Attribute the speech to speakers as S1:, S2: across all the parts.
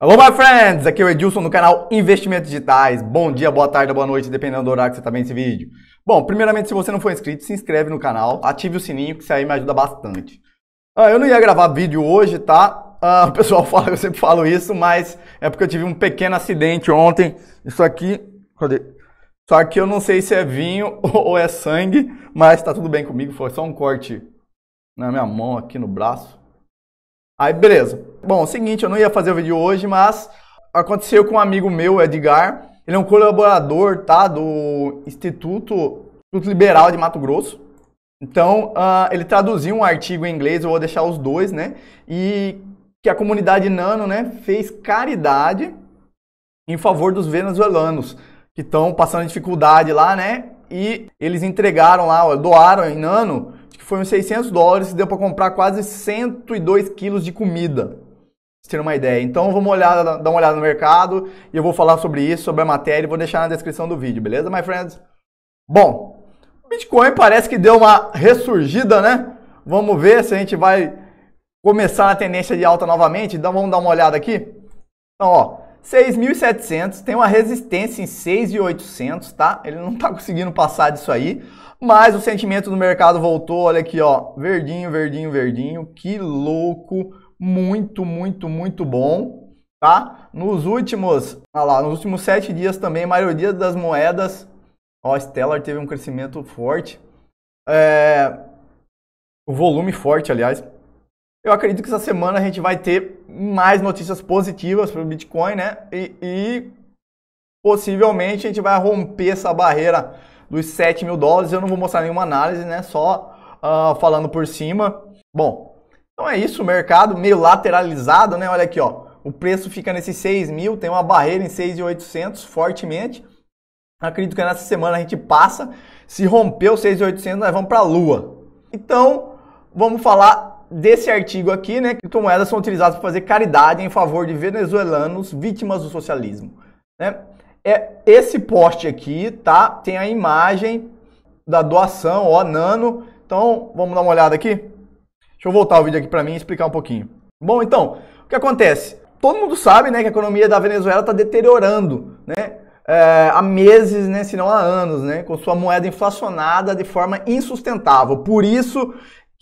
S1: Alô, my friends! Aqui é o Edilson do canal Investimentos Digitais. Bom dia, boa tarde, boa noite, dependendo do horário que você está vendo esse vídeo. Bom, primeiramente, se você não for inscrito, se inscreve no canal, ative o sininho, que isso aí me ajuda bastante. Ah, eu não ia gravar vídeo hoje, tá? Ah, o pessoal fala, eu sempre falo isso, mas é porque eu tive um pequeno acidente ontem. Isso aqui, cadê? Só que eu não sei se é vinho ou é sangue, mas tá tudo bem comigo. Foi só um corte na minha mão, aqui no braço. Aí, beleza. Bom, é o seguinte, eu não ia fazer o vídeo hoje, mas aconteceu com um amigo meu, Edgar. Ele é um colaborador, tá, do Instituto, Instituto Liberal de Mato Grosso. Então, uh, ele traduziu um artigo em inglês, eu vou deixar os dois, né? E que a comunidade Nano, né, fez caridade em favor dos venezuelanos que estão passando dificuldade lá, né? E eles entregaram lá, doaram em Nano foi uns 600 dólares e deu para comprar quase 102 quilos de comida. Pra ter uma ideia. Então vamos olhar, dar uma olhada no mercado e eu vou falar sobre isso, sobre a matéria e vou deixar na descrição do vídeo, beleza, my friends? Bom, Bitcoin parece que deu uma ressurgida, né? Vamos ver se a gente vai começar a tendência de alta novamente. Então vamos dar uma olhada aqui. Então, ó, 6.700, tem uma resistência em 6.800, tá? Ele não tá conseguindo passar disso aí, mas o sentimento do mercado voltou, olha aqui, ó, verdinho, verdinho, verdinho, que louco, muito, muito, muito bom, tá? Nos últimos, olha lá, nos últimos sete dias também, a maioria das moedas, ó, Stellar teve um crescimento forte, é, o volume forte, aliás, eu acredito que essa semana a gente vai ter mais notícias positivas para o Bitcoin, né? E, e, possivelmente a gente vai romper essa barreira dos 7 mil dólares. Eu não vou mostrar nenhuma análise, né? Só uh, falando por cima. Bom, então é isso. O mercado meio lateralizado, né? Olha aqui, ó. O preço fica nesses 6 mil, tem uma barreira em 6,800 fortemente. Acredito que nessa semana a gente passa. Se romper os 6,800, nós vamos para a lua. Então, vamos falar desse artigo aqui, né? Criptomoedas são utilizadas para fazer caridade em favor de venezuelanos vítimas do socialismo. Né? É esse post aqui, tá? Tem a imagem da doação, ó, nano. Então, vamos dar uma olhada aqui? Deixa eu voltar o vídeo aqui para mim e explicar um pouquinho. Bom, então, o que acontece? Todo mundo sabe, né, que a economia da Venezuela está deteriorando, né? É, há meses, né, se não há anos, né, com sua moeda inflacionada de forma insustentável. Por isso,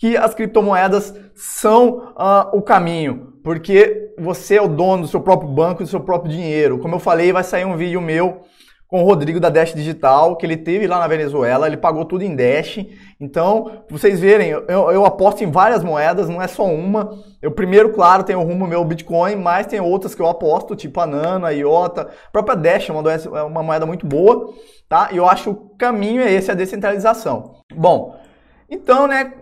S1: que as criptomoedas são uh, o caminho, porque você é o dono do seu próprio banco, do seu próprio dinheiro. Como eu falei, vai sair um vídeo meu com o Rodrigo da Dash Digital, que ele teve lá na Venezuela, ele pagou tudo em Dash. Então, vocês verem, eu, eu aposto em várias moedas, não é só uma. Eu primeiro, claro, tenho rumo meu Bitcoin, mas tem outras que eu aposto, tipo a Nano, a Iota, a própria Dash é uma, é uma moeda muito boa, tá? E eu acho que o caminho é esse, é a descentralização. Bom, então, né,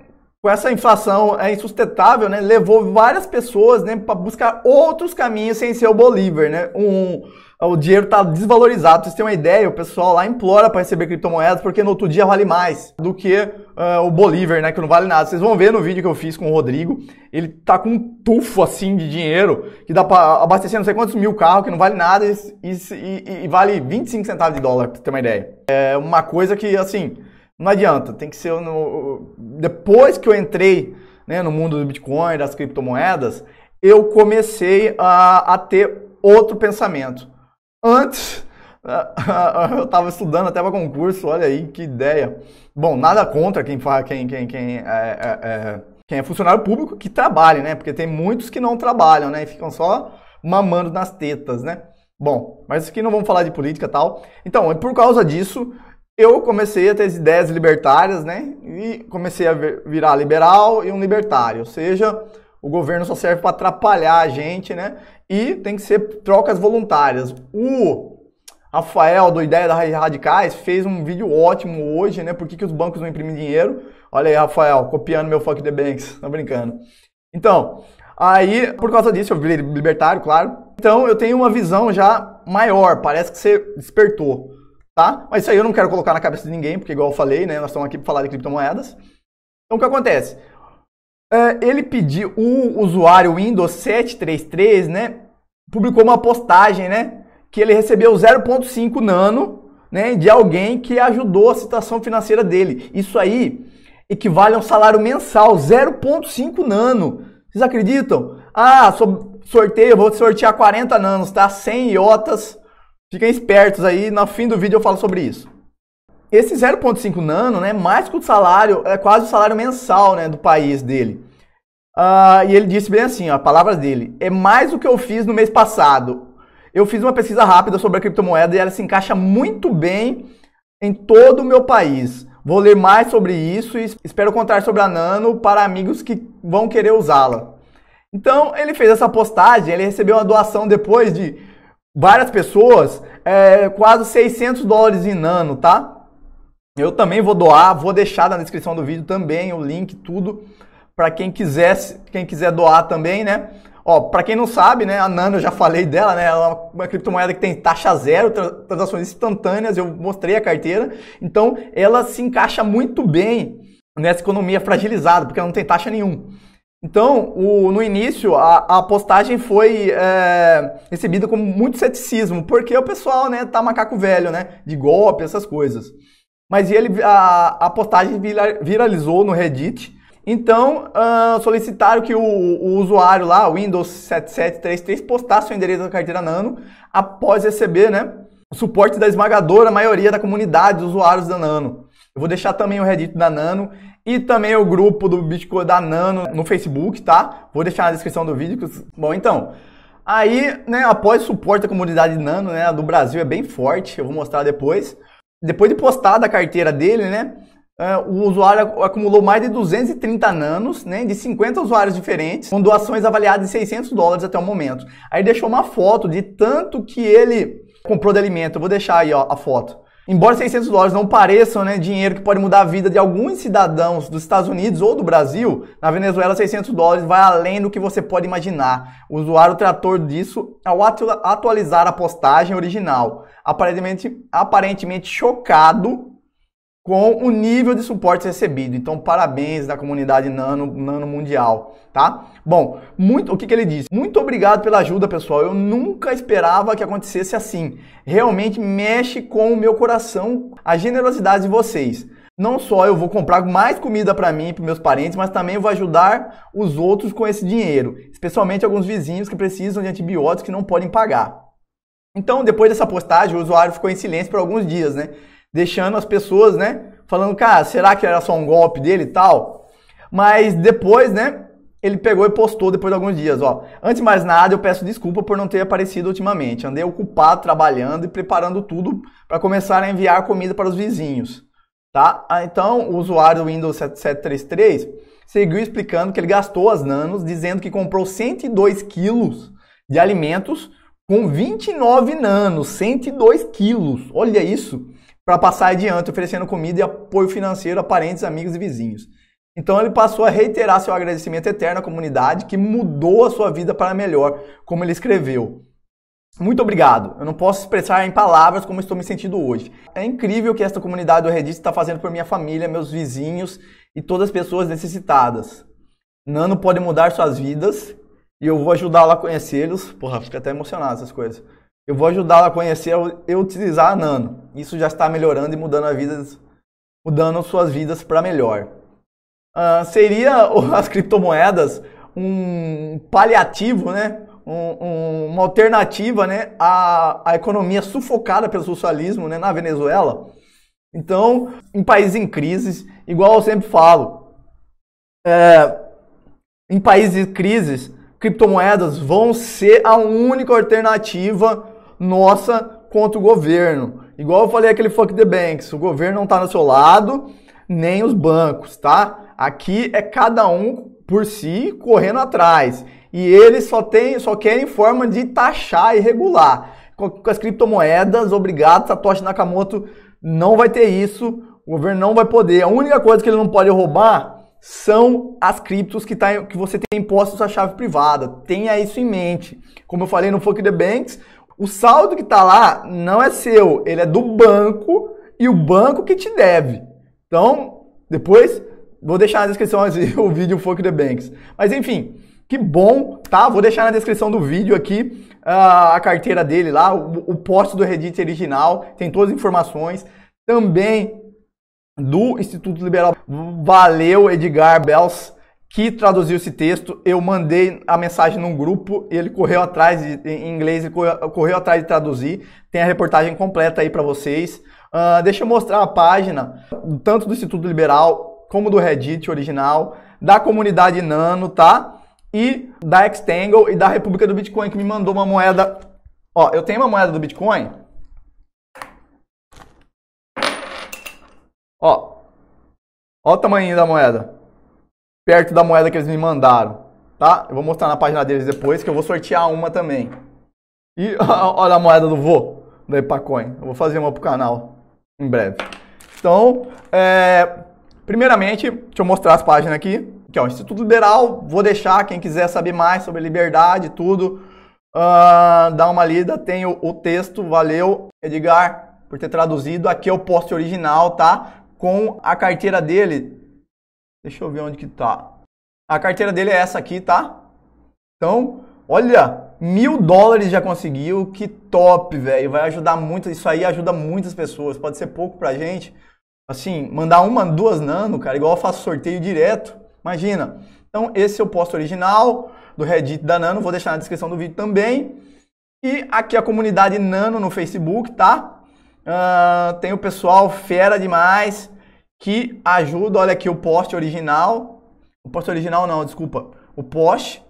S1: com essa inflação é insustentável, né, levou várias pessoas né, para buscar outros caminhos sem ser o Bolívar. Né? Um, o dinheiro tá desvalorizado. vocês têm uma ideia, o pessoal lá implora para receber criptomoedas porque no outro dia vale mais do que uh, o Bolívar, né, que não vale nada. Vocês vão ver no vídeo que eu fiz com o Rodrigo, ele tá com um tufo assim de dinheiro que dá para abastecer não sei quantos mil carros que não vale nada e, e, e, e vale 25 centavos de dólar, para ter uma ideia. É uma coisa que, assim, não adianta, tem que ser no... depois que eu entrei né, no mundo do Bitcoin, das criptomoedas, eu comecei a, a ter outro pensamento. Antes, eu estava estudando até para concurso, olha aí que ideia. Bom, nada contra quem, quem, quem, quem é, é, é, quem é funcionário público que trabalha, né? Porque tem muitos que não trabalham, né? E ficam só mamando nas tetas, né? Bom, mas aqui não vamos falar de política tal. Então, é por causa disso, eu comecei a ter ideias libertárias, né? E comecei a virar liberal e um libertário. Ou seja, o governo só serve para atrapalhar a gente, né? E tem que ser trocas voluntárias. O Rafael, do Ideia da Radicais, fez um vídeo ótimo hoje, né? Por que, que os bancos não imprimem dinheiro? Olha aí, Rafael, copiando meu fuck the banks. não brincando. Então, aí, por causa disso, eu virei libertário, claro. Então, eu tenho uma visão já maior. Parece que você despertou tá? Mas isso aí eu não quero colocar na cabeça de ninguém, porque igual eu falei, né? Nós estamos aqui para falar de criptomoedas. Então o que acontece? É, ele pediu, o usuário Windows 733, né? Publicou uma postagem, né? Que ele recebeu 0.5 nano, né? De alguém que ajudou a situação financeira dele. Isso aí equivale a um salário mensal, 0.5 nano. Vocês acreditam? Ah, sou sorteio, vou sortear 40 nanos, tá? 100 iotas Fiquem espertos aí, no fim do vídeo eu falo sobre isso. Esse 0,5 nano, né, mais que o salário, é quase o salário mensal né, do país dele. Uh, e ele disse bem assim, ó, palavras dele, é mais do que eu fiz no mês passado. Eu fiz uma pesquisa rápida sobre a criptomoeda e ela se encaixa muito bem em todo o meu país. Vou ler mais sobre isso e espero contar sobre a Nano para amigos que vão querer usá-la. Então ele fez essa postagem, ele recebeu uma doação depois de várias pessoas é, quase 600 dólares em nano, tá? Eu também vou doar, vou deixar na descrição do vídeo também o link, tudo, para quem quiser, quem quiser doar também, né? Ó, para quem não sabe, né, a Nano, eu já falei dela, né, ela é uma criptomoeda que tem taxa zero, transações instantâneas, eu mostrei a carteira. Então, ela se encaixa muito bem nessa economia fragilizada, porque ela não tem taxa nenhuma. Então, o, no início, a, a postagem foi é, recebida com muito ceticismo, porque o pessoal né, tá macaco velho, né? De golpe, essas coisas. Mas ele, a, a postagem viralizou no Reddit. Então, uh, solicitaram que o, o, usuário lá, Windows 7733, postasse o endereço da carteira Nano após receber né, o suporte da esmagadora maioria da comunidade de usuários da Nano. Eu vou deixar também o Reddit da Nano e também o grupo do Bitcoin da Nano no Facebook, tá? Vou deixar na descrição do vídeo. Bom, então, aí, né, após suporte a comunidade Nano, né, do Brasil é bem forte, eu vou mostrar depois. Depois de postar da carteira dele, né, é, o usuário acumulou mais de 230 nanos, né, de 50 usuários diferentes, com doações avaliadas em 600 dólares até o momento. Aí deixou uma foto de tanto que ele comprou de alimento. Eu vou deixar aí, ó, a foto. Embora 600 dólares não pareçam né, dinheiro que pode mudar a vida de alguns cidadãos dos Estados Unidos ou do Brasil, na Venezuela 600 dólares vai além do que você pode imaginar. O usuário tratou disso ao atualizar a postagem original. Aparentemente, aparentemente chocado com o nível de suporte recebido. Então, parabéns da comunidade Nano, Nano Mundial, tá? Bom, muito, o que, que ele disse? Muito obrigado pela ajuda, pessoal. Eu nunca esperava que acontecesse assim. Realmente mexe com o meu coração a generosidade de vocês. Não só eu vou comprar mais comida para mim e para meus parentes, mas também vou ajudar os outros com esse dinheiro, especialmente alguns vizinhos que precisam de antibióticos que não podem pagar. Então, depois dessa postagem, o usuário ficou em silêncio por alguns dias, né? deixando as pessoas, né, falando, cara, será que era só um golpe dele e tal? Mas depois, né, ele pegou e postou depois de alguns dias, ó. Antes de mais nada, eu peço desculpa por não ter aparecido ultimamente. Andei ocupado trabalhando e preparando tudo para começar a enviar comida para os vizinhos, tá? Ah, então, o usuário do Windows 7733 seguiu explicando que ele gastou as nanos, dizendo que comprou 102 quilos de alimentos com 29 nanos, 102 quilos. Olha isso! para passar adiante, oferecendo comida e apoio financeiro a parentes, amigos e vizinhos. Então ele passou a reiterar seu agradecimento eterno à comunidade que mudou a sua vida para melhor, como ele escreveu. Muito obrigado. Eu não posso expressar em palavras como estou me sentindo hoje. É incrível o que esta comunidade do Reddit está fazendo por minha família, meus vizinhos e todas as pessoas necessitadas. Nano pode mudar suas vidas e eu vou ajudá-lo a conhecê-los. Porra, fica até emocionado essas coisas. Eu vou ajudá-lo a conhecer e utilizar a Nano. Isso já está melhorando e mudando a vida, mudando suas vidas para melhor. Uh, seria as criptomoedas um paliativo, né? Um, um, uma alternativa né? à, à economia sufocada pelo socialismo né? na Venezuela. Então, em países em crises, igual eu sempre falo, é, em países em crises, criptomoedas vão ser a única alternativa nossa contra o governo. Igual eu falei aquele fuck the banks, o governo não está no seu lado, nem os bancos, tá? Aqui é cada um por si correndo atrás. E eles só tem, só querem forma de taxar e regular. Com, com as criptomoedas, obrigado, Satoshi Nakamoto não vai ter isso. O governo não vai poder. A única coisa que ele não pode roubar são as criptos que, tá, que você tem imposto sua chave privada. Tenha isso em mente. Como eu falei no Fuck the Banks, o saldo que está lá não é seu, ele é do banco e o banco que te deve. Então, depois vou deixar na descrição o vídeo Fuck the Banks. Mas enfim, que bom, tá? Vou deixar na descrição do vídeo aqui uh, a carteira dele lá, o, o post do Reddit original, tem todas as informações. Também do Instituto Liberal. Valeu, Edgar bells que traduziu esse texto. Eu mandei a mensagem num grupo e ele correu atrás, de, em inglês, ele correu, correu atrás de traduzir. Tem a reportagem completa aí para vocês. Uh, deixa eu mostrar a página, tanto do Instituto Liberal como do Reddit original, da comunidade Nano, tá? E da Extangle e da República do Bitcoin, que me mandou uma moeda. Ó, eu tenho uma moeda do Bitcoin. Ó, ó o tamanho da moeda perto da moeda que eles me mandaram, tá? Eu vou mostrar na página deles depois que eu vou sortear uma também. E olha a moeda do vô, da Epacoin. Eu vou fazer uma pro canal em breve. Então, é, primeiramente, deixa eu mostrar as páginas aqui. Aqui é o Instituto Liberal, vou deixar quem quiser saber mais sobre liberdade tudo, uh, dá uma lida, tem o, o texto, valeu Edgar por ter traduzido. Aqui é o post original, tá? Com a carteira dele, Deixa eu ver onde que tá. A carteira dele é essa aqui, tá? Então, olha, mil dólares já conseguiu. Que top, velho. Vai ajudar muito. Isso aí ajuda muitas pessoas. Pode ser pouco pra gente. Assim, mandar uma, duas nano, cara, igual eu faço sorteio direto. Imagina. Então, esse é o posto original do Reddit da Nano. Vou deixar na descrição do vídeo também. E aqui a comunidade Nano no Facebook, tá? Uh, tem o pessoal fera demais que ajuda, olha aqui o post original, o post original não, desculpa, o post.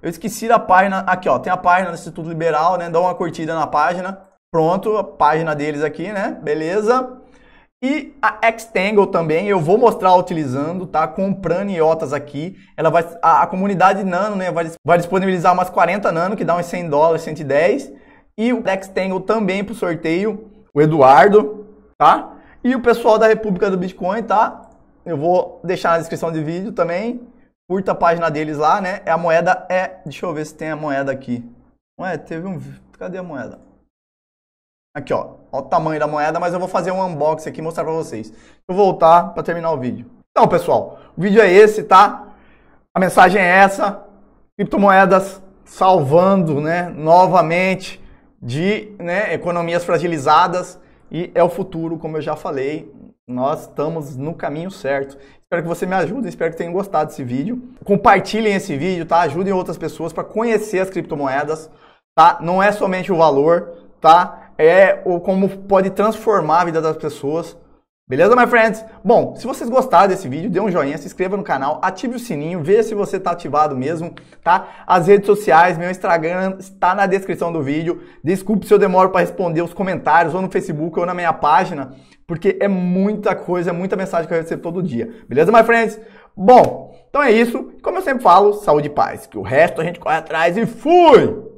S1: Eu esqueci da página, aqui ó, tem a página do Instituto Liberal, né? Dá uma curtida na página. Pronto, a página deles aqui, né? Beleza? E a Xtangle também, eu vou mostrar utilizando, tá? Comprando iotas aqui. Ela vai, a, a comunidade Nano, né? Vai, vai disponibilizar umas 40 Nano, que dá uns 100 dólares, 110. E o Xtangle também pro sorteio, o Eduardo, tá? E o pessoal da República do Bitcoin, tá? Eu vou deixar na descrição do vídeo também. Curta a página deles lá, né? é A moeda é. Deixa eu ver se tem a moeda aqui. Ué, teve um. Cadê a moeda? Aqui, ó. Olha o tamanho da moeda, mas eu vou fazer um unboxing aqui e mostrar pra vocês. Deixa eu voltar pra terminar o vídeo. Então, pessoal, o vídeo é esse, tá? A mensagem é essa. Criptomoedas salvando, né? Novamente de né, economias fragilizadas e é o futuro, como eu já falei. Nós estamos no caminho certo. Espero que você me ajude, espero que tenham gostado desse vídeo. Compartilhem esse vídeo, tá? Ajudem outras pessoas para conhecer as criptomoedas, tá? Não é somente o valor, tá? É o como pode transformar a vida das pessoas. Beleza, my friends? Bom, se vocês gostaram desse vídeo, dê um joinha, se inscreva no canal, ative o sininho, veja se você está ativado mesmo, tá? As redes sociais, meu Instagram está na descrição do vídeo. Desculpe se eu demoro para responder os comentários ou no Facebook ou na minha página, porque é muita coisa, é muita mensagem que eu recebo todo dia. Beleza, my friends? Bom, então é isso. Como eu sempre falo, saúde e paz. Que o resto a gente corre atrás e fui!